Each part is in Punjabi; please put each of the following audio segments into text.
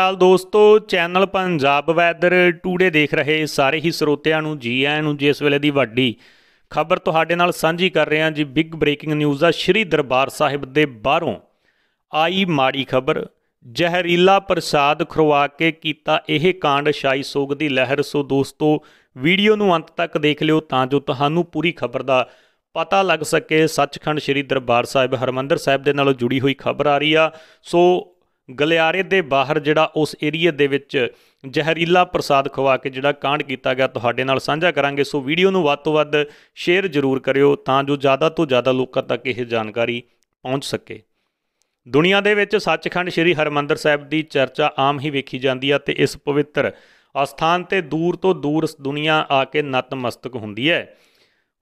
ਅਕਾਲ ਦੋਸਤੋ ਚੈਨਲ ਪੰਜਾਬ ਵੈਦਰ ਟੂਡੇ ਦੇਖ ਰਹੇ ਸਾਰੇ ਹੀ ਸਰੋਤਿਆਂ ਨੂੰ ਜੀ ਆਇਆਂ ਨੂੰ ਜਿਸ ਵੇਲੇ ਦੀ ਵੱਡੀ ਖਬਰ ਤੁਹਾਡੇ ਨਾਲ ਸਾਂਝੀ ਕਰ ਰਹੇ ਹਾਂ ਜੀ ਬਿਗ ਬ੍ਰੇਕਿੰਗ ਨਿਊਜ਼ ਆ ਸ਼੍ਰੀ ਦਰਬਾਰ ਸਾਹਿਬ ਦੇ ਬਾਹਰੋਂ ਆਈ ਮਾੜੀ ਖਬਰ ਜ਼ਹਿਰੀਲਾ ਪ੍ਰਸਾਦ ਖਰਵਾ ਕੇ ਕੀਤਾ ਇਹ ਕਾਂਡ ਸ਼ਾਈ ਸੋਗ ਦੀ ਲਹਿਰ ਸੋ ਦੋਸਤੋ ਵੀਡੀਓ ਨੂੰ ਅੰਤ ਤੱਕ ਦੇਖ ਲਿਓ ਤਾਂ ਜੋ ਤੁਹਾਨੂੰ ਪੂਰੀ ਖਬਰ ਦਾ ਪਤਾ ਲੱਗ ਸਕੇ ਸੱਚਖੰਡ ਸ਼੍ਰੀ ਦਰਬਾਰ ਸਾਹਿਬ ਹਰਮੰਦਰ ਸਾਹਿਬ ਦੇ ਨਾਲ ਜੁੜੀ ਹੋਈ ਖਬਰ ਆ ਰਹੀ ਆ ਸੋ ਗਲਿਆਰੇ ਦੇ ਬਾਹਰ ਜਿਹੜਾ ਉਸ ਏਰੀਆ ਦੇ ਵਿੱਚ ਜ਼ਹਿਰੀਲਾ ਪ੍ਰਸਾਦ ਖਵਾ ਕੇ ਜਿਹੜਾ ਕਾਂਡ ਕੀਤਾ ਗਿਆ ਤੁਹਾਡੇ ਨਾਲ ਸਾਂਝਾ ਕਰਾਂਗੇ ਸੋ ਵੀਡੀਓ ਨੂੰ ਵੱਧ ਤੋਂ ਵੱਧ ਸ਼ੇਅਰ ਜ਼ਰੂਰ ਕਰਿਓ ਤਾਂ ਜੋ ਜ਼ਿਆਦਾ ਤੋਂ ਜ਼ਿਆਦਾ ਲੋਕਾਂ ਤੱਕ ਇਹ ਜਾਣਕਾਰੀ ਪਹੁੰਚ ਸਕੇ ਦੁਨੀਆ ਦੇ ਵਿੱਚ ਸੱਚਖੰਡ ਸ੍ਰੀ ਹਰਮੰਦਰ ਸਾਹਿਬ ਦੀ ਚਰਚਾ ਆਮ ਹੀ ਵੇਖੀ ਜਾਂਦੀ ਹੈ ਤੇ ਇਸ ਪਵਿੱਤਰ ਅਸਥਾਨ ਤੇ ਦੂਰ ਤੋਂ ਦੂਰ ਦੁਨੀਆ ਆ ਕੇ ਨਤਮਸਤਕ ਹੁੰਦੀ ਹੈ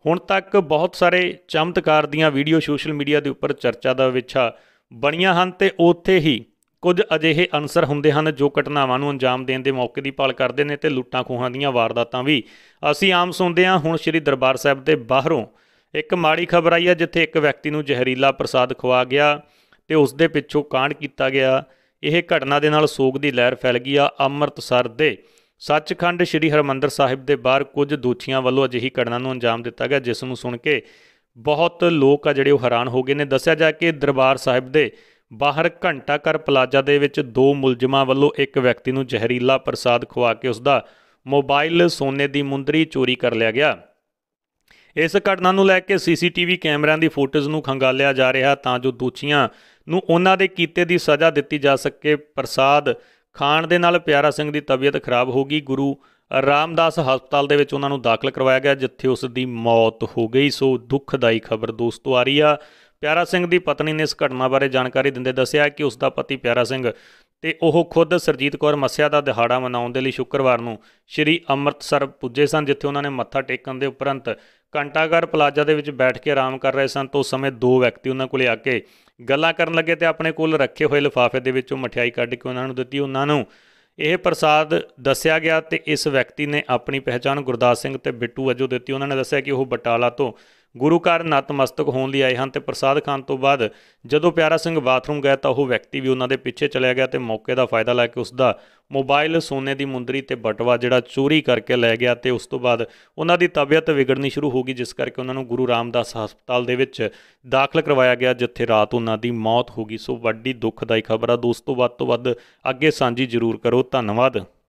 ਹੁਣ ਤੱਕ ਬਹੁਤ ਸਾਰੇ ਚਮਤਕਾਰ ਦੀਆਂ ਵੀਡੀਓ ਸੋਸ਼ਲ ਮੀਡੀਆ ਦੇ ਉੱਪਰ ਚਰਚਾ ਦਾ ਵਿਛਾ ਬਣੀਆਂ ਹਨ ਤੇ ਉੱਥੇ ਹੀ ਕੁਝ ਅਜਿਹੇ ਅਨਸਰ ਹੁੰਦੇ ਹਨ ਜੋ ਘਟਨਾਵਾਂ ਨੂੰ ਅੰਜਾਮ ਦੇਣ ਦੇ ਮੌਕੇ ਦੀ ਭਾਲ ਕਰਦੇ ਨੇ ਤੇ ਲੁੱਟਾਂ ਖੋਹਾਂ ਦੀਆਂ ਵਾਰਦਾਤਾਂ ਵੀ ਅਸੀਂ ਆਮ ਸੁਣਦੇ ਹਾਂ ਹੁਣ ਸ੍ਰੀ ਦਰਬਾਰ ਸਾਹਿਬ ਦੇ ਬਾਹਰੋਂ ਇੱਕ ਮਾੜੀ ਖਬਰ ਆਈ ਹੈ ਜਿੱਥੇ ਇੱਕ ਵਿਅਕਤੀ ਨੂੰ ਜ਼ਹਿਰੀਲਾ ਪ੍ਰਸਾਦ ਖਵਾ ਗਿਆ ਤੇ ਉਸ ਦੇ ਪਿੱਛੋਂ ਕਾਂਡ ਕੀਤਾ ਗਿਆ ਇਹ ਘਟਨਾ ਦੇ ਨਾਲ ਸੋਗ ਦੀ ਲਹਿਰ ਫੈਲ ਗਈ ਆ ਅੰਮ੍ਰਿਤਸਰ ਦੇ ਸੱਚਖੰਡ ਸ੍ਰੀ ਹਰਮੰਦਰ ਸਾਹਿਬ ਦੇ ਬਾਹਰ ਕੁਝ ਦੋਸ਼ੀਆਂ ਵੱਲੋਂ ਅਜਿਹੀ ਘਟਨਾ ਨੂੰ ਅੰਜਾਮ ਦਿੱਤਾ ਗਿਆ ਜਿਸ ਨੂੰ ਸੁਣ ਕੇ ਬਹੁਤ ਲੋਕ ਆ ਜਿਹੜੇ ਉਹ ਹੈਰਾਨ ਹੋ ਗਏ ਨੇ ਦੱਸਿਆ ਜਾ ਕਿ ਦਰਬਾਰ ਸਾਹਿਬ ਦੇ ਬਾਹਰ ਘੰਟਾ ਘਰ ਪਲਾਜ਼ਾ ਦੇ ਵਿੱਚ ਦੋ ਮੁਲਜ਼ਮਾਂ ਵੱਲੋਂ ਇੱਕ ਵਿਅਕਤੀ ਨੂੰ ਜ਼ਹਿਰੀਲਾ ਪ੍ਰਸਾਦ ਖਵਾ ਕੇ ਉਸ ਦਾ ਮੋਬਾਈਲ ਸੋਨੇ ਦੀ ਮੁੰਦਰੀ ਚੋਰੀ ਕਰ ਲਿਆ ਗਿਆ ਇਸ ਘਟਨਾ ਨੂੰ ਲੈ ਕੇ ਸੀਸੀਟੀਵੀ ਕੈਮਰਿਆਂ ਦੀ ਫੋਟੋਜ਼ ਨੂੰ ਖੰਗਾਲਿਆ ਜਾ ਰਿਹਾ ਤਾਂ ਜੋ ਦੋਚੀਆਂ ਨੂੰ ਉਹਨਾਂ ਦੇ ਕੀਤੇ ਦੀ ਸਜ਼ਾ ਦਿੱਤੀ ਜਾ ਸਕੇ ਪ੍ਰਸਾਦ ਖਾਣ ਦੇ ਨਾਲ ਪਿਆਰਾ ਸਿੰਘ ਦੀ ਤਬੀਅਤ ਖਰਾਬ ਹੋ ਗਈ ਗੁਰੂ ਰਾਮਦਾਸ ਹਸਪਤਾਲ ਦੇ ਵਿੱਚ ਉਹਨਾਂ ਨੂੰ ਦਾਖਲ ਕਰਵਾਇਆ ਗਿਆ ਜਿੱਥੇ ਉਸ ਦੀ ਮੌਤ ਹੋ ਗਈ ਸੋ ਦੁੱਖਦਾਈ ਖਬਰ ਦੋਸਤੋ ਆ ਰਹੀ ਆ ਪਿਆਰਾ ਸਿੰਘ ਦੀ ਪਤਨੀ ਨੇ ਇਸ ਘਟਨਾ ਬਾਰੇ ਜਾਣਕਾਰੀ ਦਿੰਦੇ ਦੱਸਿਆ ਕਿ ਉਸ ਦਾ ਪਤੀ ਪਿਆਰਾ ਸਿੰਘ ਤੇ ਉਹ ਖੁਦ ਸਰਜੀਤ ਕੌਰ ਮੱਸਿਆ ਦਾ ਦਿਹਾੜਾ ਮਨਾਉਣ ਦੇ ਲਈ ਸ਼ੁੱਕਰਵਾਰ ਨੂੰ ਸ਼੍ਰੀ ਅੰਮ੍ਰਿਤਸਰ ਪੁੱਜੇ ਸਨ ਜਿੱਥੇ ਉਹਨਾਂ ਨੇ ਮੱਥਾ ਟੇਕਣ ਦੇ ਉਪਰੰਤ ਕੰਟਾਗਰ ਪਲਾਜ਼ਾ ਦੇ ਵਿੱਚ ਬੈਠ ਕੇ ਆਰਾਮ ਕਰ ਰਹੇ ਸਨ ਤੋਂ ਸਮੇਂ ਦੋ ਵਿਅਕਤੀ ਉਹਨਾਂ ਕੋਲੇ ਆ ਕੇ ਗੱਲਾਂ ਕਰਨ ਲੱਗੇ ਤੇ ਆਪਣੇ ਕੋਲ ਰੱਖੇ ਹੋਏ ਲਿਫਾਫੇ ਦੇ ਵਿੱਚੋਂ ਮਠਿਆਈ ਕੱਢ ਕੇ ਉਹਨਾਂ ਨੂੰ ਦਿੱਤੀ ਉਹਨਾਂ ਨੂੰ ਇਹ ਪ੍ਰਸਾਦ ਦੱਸਿਆ ਗਿਆ ਤੇ ਇਸ ਵਿਅਕਤੀ ਨੇ ਆਪਣੀ ਪਹਿਚਾਣ ਗੁਰਦਾਸ ਸਿੰਘ ਤੇ ਬਿੱਟੂ ਵਜੋਂ ਦਿੱਤੀ ਉਹਨਾਂ ਨੇ ਦੱਸਿਆ ਕਿ ਉਹ ਬਟਾਲਾ ਤੋਂ ਗੁਰੂ ਘਰ ਨਤਮਸਤਕ ਹੋਣ ਲਈ ਆਏ ਹਨ ਤੇ ਪ੍ਰਸਾਦ ਖਾਣ ਤੋਂ ਬਾਅਦ ਜਦੋਂ ਪਿਆਰਾ ਸਿੰਘ ਬਾਥਰੂਮ ਗਿਆ ਤਾਂ ਉਹ ਵਿਅਕਤੀ ਵੀ ਉਹਨਾਂ ਦੇ ਪਿੱਛੇ ਚਲਿਆ ਗਿਆ ਤੇ ਮੌਕੇ ਦਾ ਫਾਇਦਾ ਲੈ ਕੇ ਉਸ ਦਾ ਮੋਬਾਈਲ ਸੋਨੇ ਦੀ ਮੁੰਦਰੀ ਤੇ ਬਟਵਾ ਜਿਹੜਾ ਚੋਰੀ ਕਰਕੇ ਲੈ ਗਿਆ ਤੇ ਉਸ ਤੋਂ ਬਾਅਦ ਉਹਨਾਂ ਦੀ ਤਬੀਅਤ ਵਿਗੜਨੀ ਸ਼ੁਰੂ ਹੋ ਗਈ ਜਿਸ ਕਰਕੇ ਉਹਨਾਂ ਨੂੰ ਗੁਰੂ ਰਾਮਦਾਸ ਹਸਪਤਾਲ ਦੇ ਵਿੱਚ ਦਾਖਲ ਕਰਵਾਇਆ ਗਿਆ ਜਿੱਥੇ ਰਾਤ ਉਹਨਾਂ ਦੀ ਮੌਤ ਹੋ ਗਈ ਸੋ ਵੱਡੀ ਦੁੱਖਦਾਈ ਖਬਰ ਆ ਦੋਸਤੋ ਵੱਧ ਤੋਂ ਵੱਧ ਅੱਗੇ ਸਾਂਝੀ ਜ਼ਰੂਰ ਕਰੋ ਧੰਨਵਾਦ